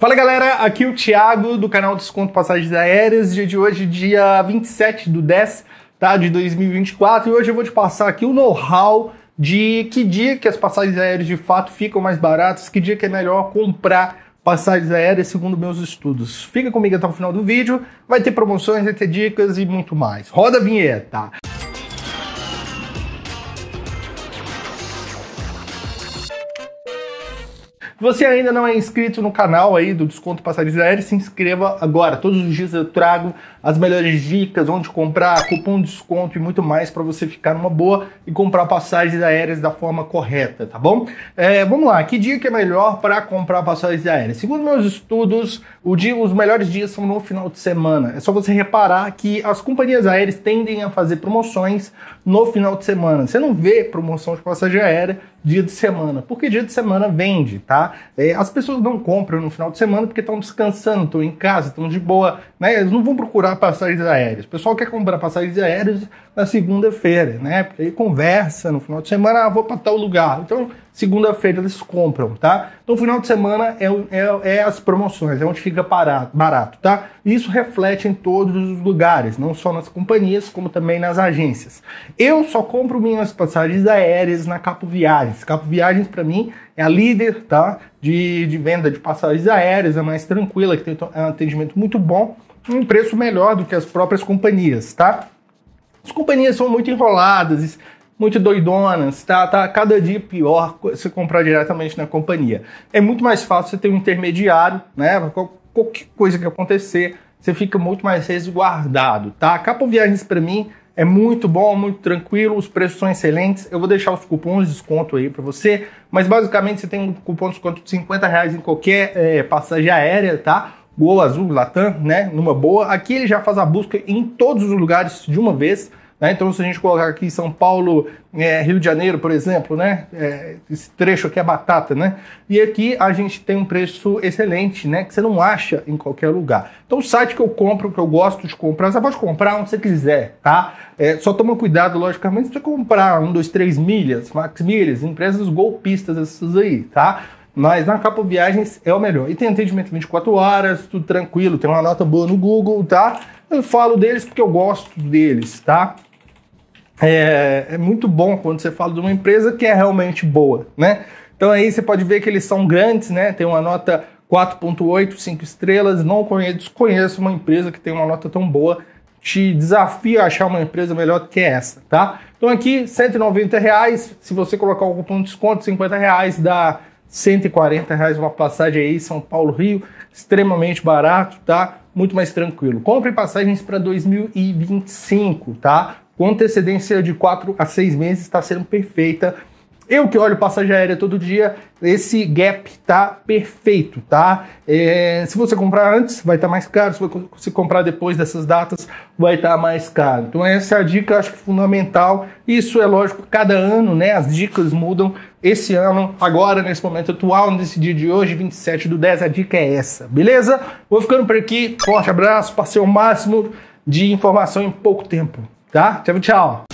Fala galera, aqui é o Thiago do canal Desconto Passagens Aéreas, dia de hoje, dia 27 do 10 tá, de 2024, e hoje eu vou te passar aqui o know-how de que dia que as passagens aéreas de fato ficam mais baratas, que dia que é melhor comprar passagens aéreas segundo meus estudos. Fica comigo até o final do vídeo, vai ter promoções, vai ter dicas e muito mais. Roda a vinheta! você ainda não é inscrito no canal aí do Desconto Passagens Aéreas, se inscreva agora. Todos os dias eu trago as melhores dicas, onde comprar, cupom de desconto e muito mais para você ficar numa boa e comprar passagens aéreas da forma correta, tá bom? É, vamos lá, que dia que é melhor para comprar passagens aéreas? Segundo meus estudos, dia, os melhores dias são no final de semana. É só você reparar que as companhias aéreas tendem a fazer promoções no final de semana. Você não vê promoção de passagem aérea dia de semana, porque dia de semana vende, tá? É, as pessoas não compram no final de semana porque estão descansando, estão em casa, estão de boa, né? Eles não vão procurar passagens aéreas. O pessoal quer comprar passagens aéreas na segunda-feira, né? Porque aí conversa no final de semana, ah, vou para tal lugar. Então, segunda-feira eles compram, tá? Então, final de semana é, é, é, as promoções, é onde fica barato, barato, tá? Isso reflete em todos os lugares, não só nas companhias, como também nas agências. Eu só compro minhas passagens aéreas na Capo Viagens. Capo Viagens, para mim, é a líder, tá? De, de venda de passagens aéreas, é mais tranquila, que tem é um atendimento muito bom, um preço melhor do que as próprias companhias, tá? As companhias são muito enroladas, muito doidonas, tá, tá cada dia pior se comprar diretamente na companhia. É muito mais fácil você ter um intermediário, né? Qualquer coisa que acontecer, você fica muito mais resguardado, tá? A Capo Viagens para mim é muito bom, muito tranquilo, os preços são excelentes. Eu vou deixar os cupons de desconto aí para você, mas basicamente você tem um cupom de desconto de 50 reais em qualquer é, passagem aérea, tá? Gol Azul, Latam, né? Numa boa. Aqui ele já faz a busca em todos os lugares de uma vez. Né? Então, se a gente colocar aqui São Paulo, é, Rio de Janeiro, por exemplo, né? É, esse trecho aqui é batata, né? E aqui a gente tem um preço excelente, né? Que você não acha em qualquer lugar. Então, o site que eu compro, que eu gosto de comprar, você pode comprar onde você quiser, tá? É, só toma cuidado, logicamente, se você comprar um, dois, três milhas, max milhas, empresas golpistas essas aí, tá? Mas na Capo Viagens é o melhor. E tem atendimento 24 horas, tudo tranquilo, tem uma nota boa no Google, tá? Eu falo deles porque eu gosto deles, tá? é, é muito bom quando você fala de uma empresa que é realmente boa, né? Então aí você pode ver que eles são grandes, né? Tem uma nota 4.8, 5 estrelas. Não conheço, conheço uma empresa que tem uma nota tão boa. Te desafio a achar uma empresa melhor do que essa, tá? Então aqui, 190 reais. Se você colocar o cupom de desconto, 50 reais, dá 140 reais uma passagem aí, São Paulo, Rio. Extremamente barato, tá? Muito mais tranquilo. Compre passagens para 2025, tá? com antecedência de 4 a 6 meses está sendo perfeita. Eu que olho passagem aérea todo dia, esse gap tá perfeito, tá? É, se você comprar antes, vai estar tá mais caro. Se você comprar depois dessas datas, vai estar tá mais caro. Então essa é a dica, acho que fundamental. Isso é lógico, cada ano, né? As dicas mudam. Esse ano, agora, nesse momento atual, nesse dia de hoje, 27 do 10, a dica é essa, beleza? Vou ficando por aqui. Forte abraço, passei o máximo de informação em pouco tempo. Tá? Tchau, tchau.